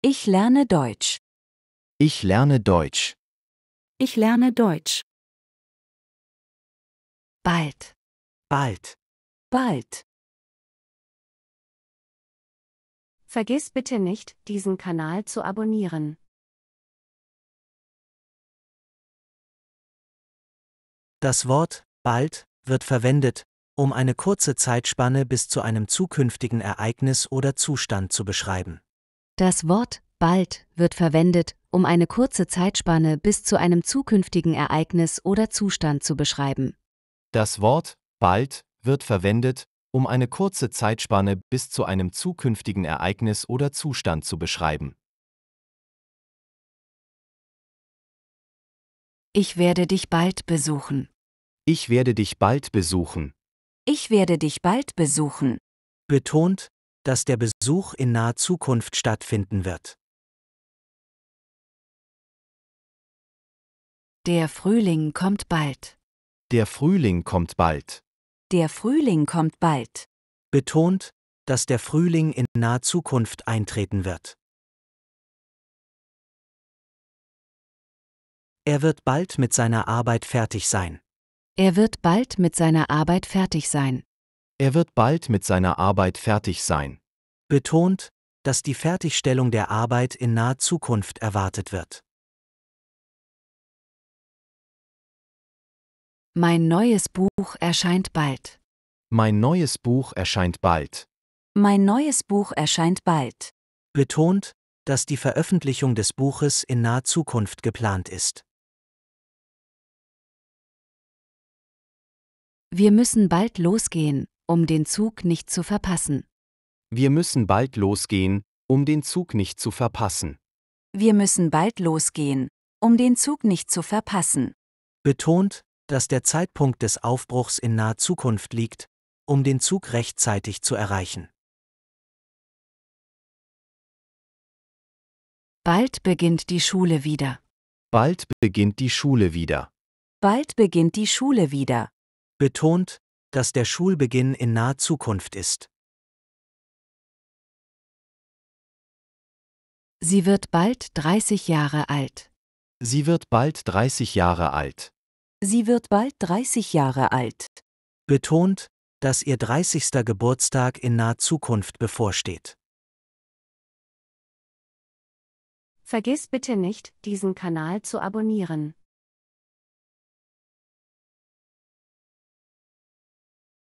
Ich lerne Deutsch. Ich lerne Deutsch. Ich lerne Deutsch. Bald. Bald. Bald. Vergiss bitte nicht, diesen Kanal zu abonnieren. Das Wort bald wird verwendet, um eine kurze Zeitspanne bis zu einem zukünftigen Ereignis oder Zustand zu beschreiben. Das Wort bald wird verwendet, um eine kurze Zeitspanne bis zu einem zukünftigen Ereignis oder Zustand zu beschreiben. Das Wort bald wird verwendet, um eine kurze Zeitspanne bis zu einem zukünftigen Ereignis oder Zustand zu beschreiben. Ich werde dich bald besuchen. Ich werde dich bald besuchen. Ich werde dich bald besuchen. Betont dass der Besuch in naher Zukunft stattfinden wird. Der Frühling kommt bald. Der Frühling kommt bald. Der Frühling kommt bald. Betont, dass der Frühling in naher Zukunft eintreten wird. Er wird bald mit seiner Arbeit fertig sein. Er wird bald mit seiner Arbeit fertig sein. Er wird bald mit seiner Arbeit fertig sein. Betont, dass die Fertigstellung der Arbeit in naher Zukunft erwartet wird. Mein neues Buch erscheint bald. Mein neues Buch erscheint bald. Mein neues Buch erscheint bald. Betont, dass die Veröffentlichung des Buches in naher Zukunft geplant ist. Wir müssen bald losgehen, um den Zug nicht zu verpassen. Wir müssen bald losgehen, um den Zug nicht zu verpassen. Wir müssen bald losgehen, um den Zug nicht zu verpassen. Betont, dass der Zeitpunkt des Aufbruchs in naher Zukunft liegt, um den Zug rechtzeitig zu erreichen. Bald beginnt die Schule wieder. Bald beginnt die Schule wieder. Bald beginnt die Schule wieder. Betont, dass der Schulbeginn in naher Zukunft ist. Sie wird bald 30 Jahre alt. Sie wird bald 30 Jahre alt. Sie wird bald 30 Jahre alt. Betont, dass ihr 30. Geburtstag in naher Zukunft bevorsteht. Vergiss bitte nicht, diesen Kanal zu abonnieren.